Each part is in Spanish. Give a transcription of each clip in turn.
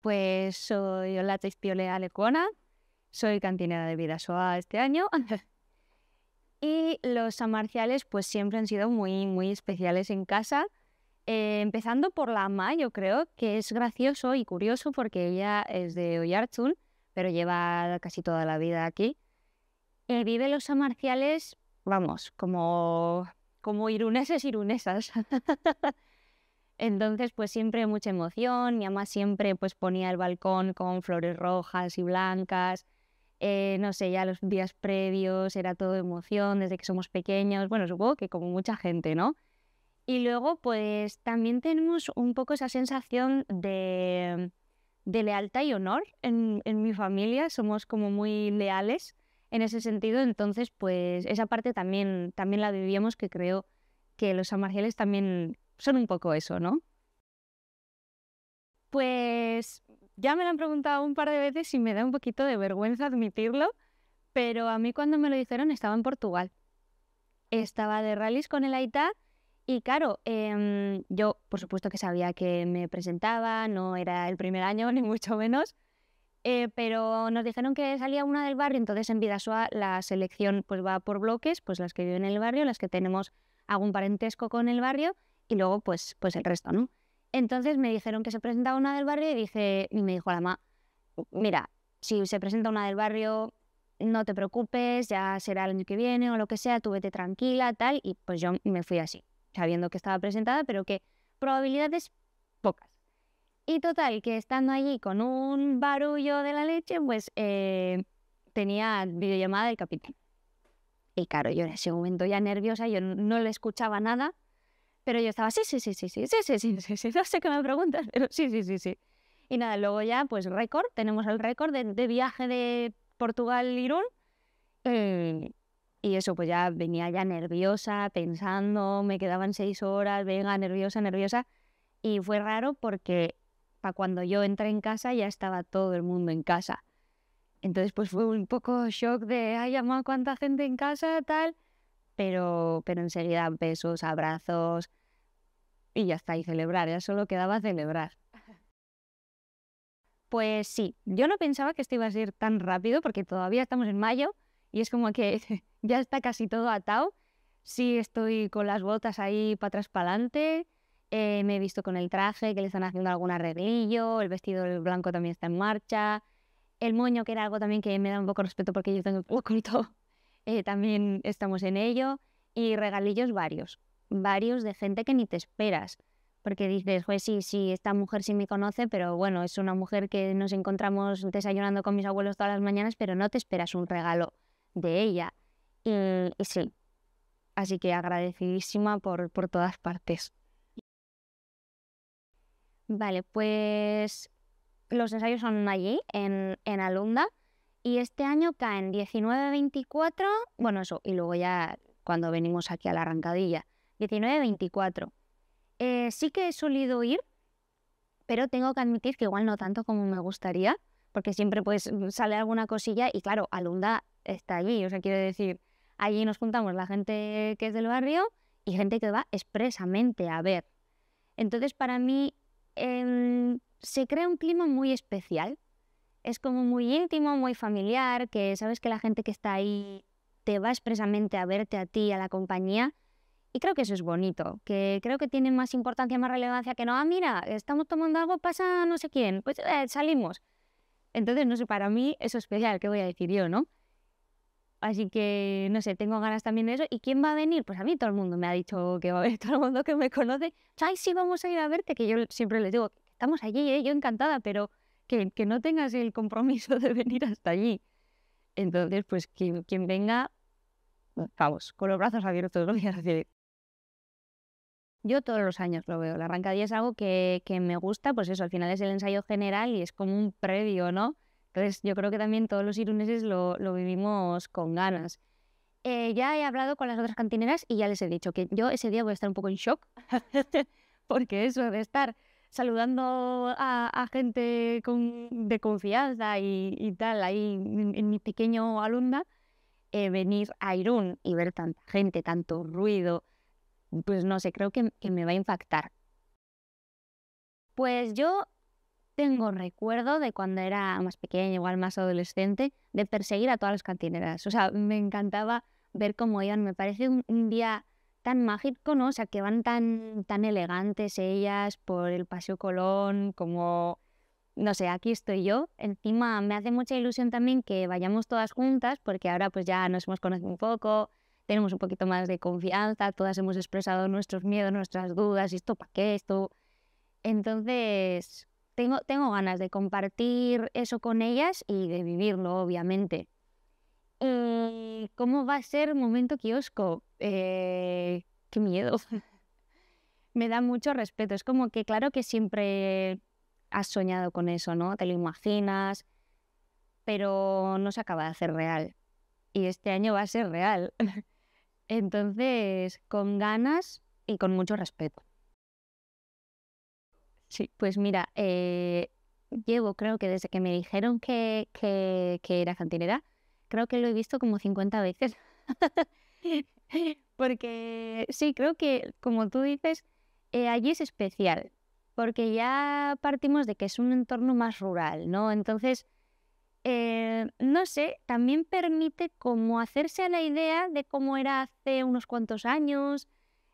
Pues soy Piolea soy cantinera de Vidasoa este año. y los amarciales pues siempre han sido muy, muy especiales en casa. Eh, empezando por la ama, yo creo que es gracioso y curioso porque ella es de Oyarzun, pero lleva casi toda la vida aquí el Vive los Marciales, vamos, como, iruneses, irunesas. Entonces, pues siempre mucha emoción. Mi mamá siempre pues ponía el balcón con flores rojas y blancas. Eh, no sé, ya los días previos era todo emoción desde que somos pequeños. Bueno, supongo que como mucha gente, ¿no? Y luego, pues también tenemos un poco esa sensación de, lealtad y honor en, en mi familia. Somos como muy leales en ese sentido. Entonces, pues esa parte también, también la vivíamos, que creo que los marciales también son un poco eso, ¿no? Pues ya me lo han preguntado un par de veces y me da un poquito de vergüenza admitirlo, pero a mí cuando me lo dijeron estaba en Portugal. Estaba de rallies con el AITA y claro, em, yo por supuesto que sabía que me presentaba, no era el primer año ni mucho menos, eh, pero nos dijeron que salía una del barrio, entonces en Vidasoa la selección pues va por bloques, pues las que viven en el barrio, las que tenemos algún parentesco con el barrio y luego pues, pues el resto, ¿no? Entonces me dijeron que se presentaba una del barrio y dije, y me dijo la mamá, mira, si se presenta una del barrio, no te preocupes, ya será el año que viene o lo que sea, tú vete tranquila, tal, y pues yo me fui así, sabiendo que estaba presentada, pero que probabilidades pocas. Y total, que estando allí con un barullo de la leche, pues tenía videollamada del capitán. Y claro, yo en ese momento ya nerviosa, yo no le escuchaba nada, pero yo estaba, sí, sí, sí, sí, sí, sí, sí, sí, sí, no sé qué me preguntas, pero sí, sí, sí, sí. Y nada, luego ya, pues récord, tenemos el récord de, viaje de Portugal-Irún. y eso, pues ya venía ya nerviosa, pensando, me quedaban seis horas, venga, nerviosa, nerviosa. Y fue raro porque cuando yo entré en casa ya estaba todo el mundo en casa. Entonces pues fue un poco shock de, ay, mamá cuánta gente en casa, tal, pero, pero enseguida besos, abrazos y ya está, y celebrar, ya solo quedaba celebrar. Pues sí, yo no pensaba que esto iba a ser tan rápido porque todavía estamos en mayo y es como que ya está casi todo atado. Sí, estoy con las botas ahí para atrás para adelante, eh, me he visto con el traje, que le están haciendo algún arreglillo, el vestido blanco también está en marcha, el moño, que era algo también que me da un poco respeto porque yo tengo poco eh, también estamos en ello, y regalillos varios, varios de gente que ni te esperas. Porque dices, pues sí, sí, esta mujer sí me conoce, pero bueno, es una mujer que nos encontramos desayunando con mis abuelos todas las mañanas, pero no te esperas un regalo de ella. Y, y sí, así que agradecidísima por, por todas partes. Vale, pues los ensayos son allí, en, en y este año caen 19, 24, bueno, eso, y luego ya cuando venimos aquí a la arrancadilla, 19, 24. Eh, sí que he solido ir, pero tengo que admitir que igual no tanto como me gustaría, porque siempre pues mm, sale alguna cosilla y claro, Alunda está allí, o sea, quiero decir, allí nos juntamos la gente que es del barrio y gente que va expresamente a ver. Entonces, para mí, Em, se crea un clima muy especial. Es como muy íntimo, muy familiar, que sabes que la gente que está ahí te va expresamente a verte a ti, a la compañía. Y creo que eso es bonito, que creo que tiene más importancia, más relevancia que no, ah, mira, estamos tomando algo, pasa no sé quién, pues eh, salimos. Entonces, no sé, para mí eso es especial, ¿qué voy a decir yo, no? Así que, no sé, tengo ganas también de eso. ¿Y quién va a venir? Pues a mí todo el mundo me ha dicho que va a venir, todo el mundo que me conoce. Ay, sí, vamos a ir a verte, que yo siempre les digo, estamos allí, ¿eh? yo encantada, pero que, que, no tengas el compromiso de venir hasta allí. Entonces, pues quien, quien venga, vamos, con los brazos abiertos los días. Yo todos los años lo veo. La arrancadilla es algo que, que me gusta, pues eso, al final es el ensayo general y es como un previo, ¿no? Entonces, yo creo que también todos los iruneses lo, vivimos con ganas. Eh, ya he hablado con las otras cantineras y ya les he dicho que yo ese día voy a estar un poco en shock, porque eso de estar saludando a, gente de confianza y, tal, ahí en, mi pequeño alunda, eh, venir a Irún y ver tanta gente, tanto ruido, pues no sé, creo que, que me va a impactar. Pues yo tengo recuerdo de cuando era más pequeña, igual más adolescente, de perseguir a todas las cantineras. O sea, me encantaba ver cómo iban. Me parece un, día tan mágico, ¿no? O sea, que van tan, tan elegantes ellas por el Paseo Colón, como, no sé, aquí estoy yo. Encima me hace mucha ilusión también que vayamos todas juntas, porque ahora pues ya nos hemos conocido un poco, tenemos un poquito más de confianza, todas hemos expresado nuestros miedos, nuestras dudas, ¿y esto para qué? ¿Esto? Entonces, tengo, ganas de compartir eso con ellas y de vivirlo, obviamente. Eh, cómo va a ser momento kiosco? Eh, qué miedo. Me da mucho respeto. Es como que claro que siempre has soñado con eso, ¿no? Te lo imaginas, pero no se acaba de hacer real. Y este año va a ser real. Entonces, con ganas y con mucho respeto. Sí, pues mira, eh, llevo creo que desde que me dijeron que, que, era cantinera, creo que lo he visto como 50 veces. porque sí, creo que como tú dices, eh, allí es especial, porque ya partimos de que es un entorno más rural, ¿no? Entonces, eh, no sé, también permite como hacerse a la idea de cómo era hace unos cuantos años,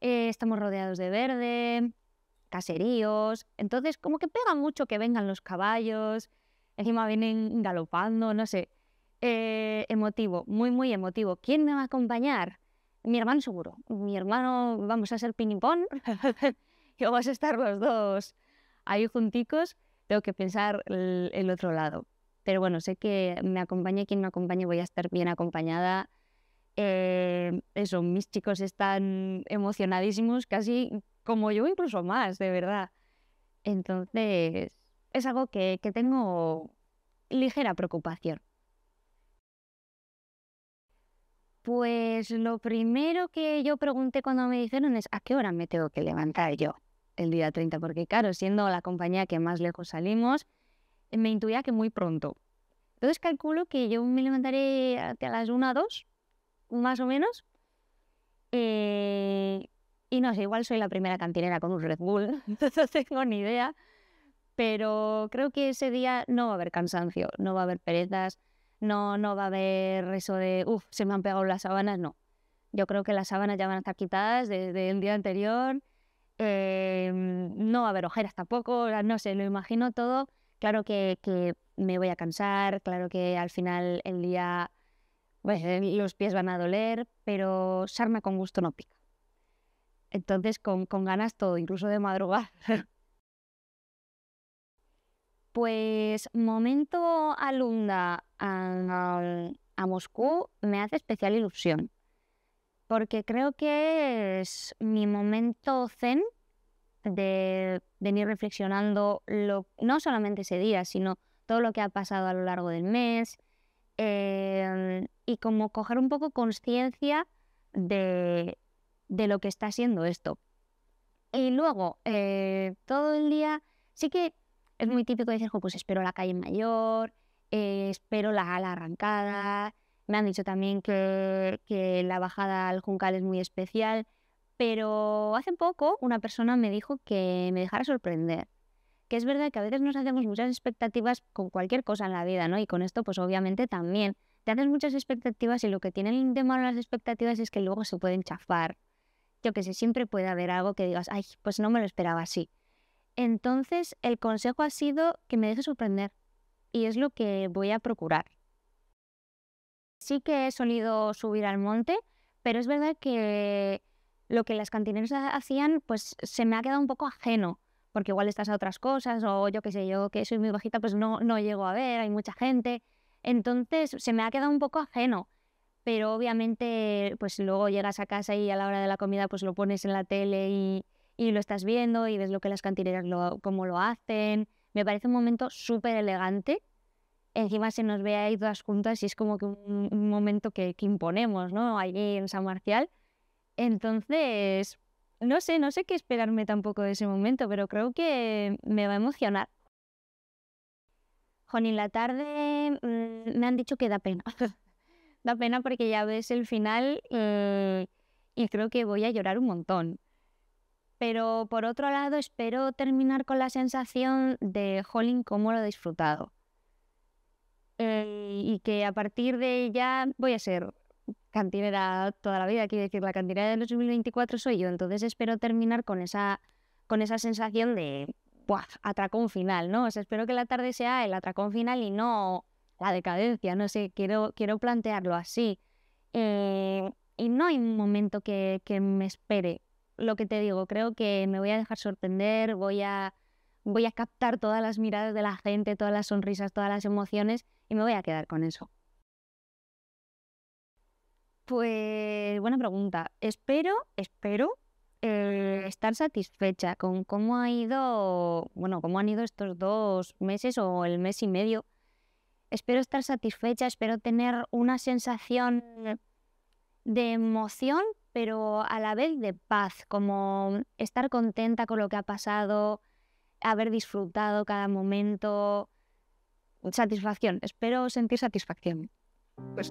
estamos rodeados de verde, caseríos. Entonces, como que pega mucho que vengan los caballos, encima vienen galopando, no sé. Eh, emotivo, muy, muy emotivo. ¿Quién me va a acompañar? Mi hermano seguro. Mi hermano, vamos a ser pinipón. y vamos a estar los dos ahí junticos. Tengo que pensar el, otro lado. Pero bueno, sé que me acompañe quien me acompañe, voy a estar bien acompañada. Eh, eso, mis chicos están emocionadísimos, casi como yo, incluso más, de verdad. Entonces, es algo que, tengo ligera preocupación. Pues lo primero que yo pregunté cuando me dijeron es, ¿a qué hora me tengo que levantar yo el día 30? Porque claro, siendo la compañía que más lejos salimos, me intuía que muy pronto. Entonces calculo que yo me levantaré a las 1 o 2, más o menos. Eh, igual soy la primera cantinera con un Red Bull, no tengo ni idea. Pero creo que ese día no va a haber cansancio, no va a haber perezas, no, no va a haber eso de, uff, se me han pegado las sábanas, no. Yo creo que las sábanas ya van a estar quitadas desde el día anterior. Em, no va a haber ojeras tampoco, no sé, lo imagino todo. Claro que, me voy a cansar, claro que al final el día pues, eh, los pies van a doler, pero sarna con gusto no pica. Entonces, con, ganas todo, incluso de madrugar. pues momento Alunda a, a Moscú me hace especial ilusión, porque creo que es mi momento zen de venir reflexionando lo, no solamente ese día, sino todo lo que ha pasado a lo largo del mes eh, y como coger un poco conciencia de, de lo que está siendo esto. Y luego, eh, todo el día, sí que es muy típico decir, pues espero la calle mayor, eh, espero la, ala arrancada, me han dicho también que, la bajada al Juncal es muy especial, pero hace poco una persona me dijo que me dejara sorprender. Que es verdad que a veces nos hacemos muchas expectativas con cualquier cosa en la vida, ¿no? Y con esto, pues obviamente también. Te haces muchas expectativas y lo que tienen de malo las expectativas es que luego se pueden chafar yo que sé, siempre puede haber algo que digas, ay, pues no me lo esperaba así. Entonces, el consejo ha sido que me deje sorprender y es lo que voy a procurar. Sí que he solido subir al monte, pero es verdad que lo que las cantineras hacían, pues se me ha quedado un poco ajeno, porque igual estás a otras cosas o yo qué sé, yo que soy muy bajita, pues no, no llego a ver, hay mucha gente. Entonces, se me ha quedado un poco ajeno pero obviamente pues luego llegas a casa y a la hora de la comida pues lo pones en la tele y, lo estás viendo y ves lo que las cantineras lo, cómo lo hacen. Me parece un momento súper elegante. Encima se nos ve ahí todas juntas y es como que un, momento que, imponemos, ¿no? Allí en San Marcial. Entonces, no sé, no sé qué esperarme tampoco de ese momento, pero creo que me va a emocionar. Joni, la tarde mm, me han dicho que da pena. da pena porque ya ves el final eh, y, creo que voy a llorar un montón. Pero por otro lado, espero terminar con la sensación de, Holling cómo lo he disfrutado. Eh, y que a partir de ya voy a ser cantinera toda la vida, quiero decir, la cantinera del 2024 soy yo, entonces espero terminar con esa, con esa sensación de, ¡buah!, atracón final, ¿no? espero que la tarde sea el atracón final y no la decadencia, no sé, quiero, quiero plantearlo así. Eh, y no hay un momento que, me espere. Lo que te digo, creo que me voy a dejar sorprender, voy a, voy a captar todas las miradas de la gente, todas las sonrisas, todas las emociones y me voy a quedar con eso. Pues buena pregunta. Espero, espero eh, estar satisfecha con cómo ha ido, bueno, cómo han ido estos dos meses o el mes y medio espero estar satisfecha, espero tener una sensación de emoción, pero a la vez de paz, como estar contenta con lo que ha pasado, haber disfrutado cada momento, satisfacción, espero sentir satisfacción. Pues